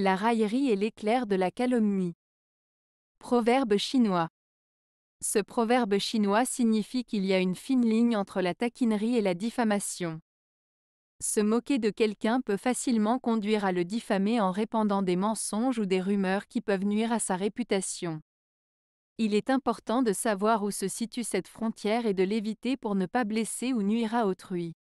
La raillerie est l'éclair de la calomnie. Proverbe chinois. Ce proverbe chinois signifie qu'il y a une fine ligne entre la taquinerie et la diffamation. Se moquer de quelqu'un peut facilement conduire à le diffamer en répandant des mensonges ou des rumeurs qui peuvent nuire à sa réputation. Il est important de savoir où se situe cette frontière et de l'éviter pour ne pas blesser ou nuire à autrui.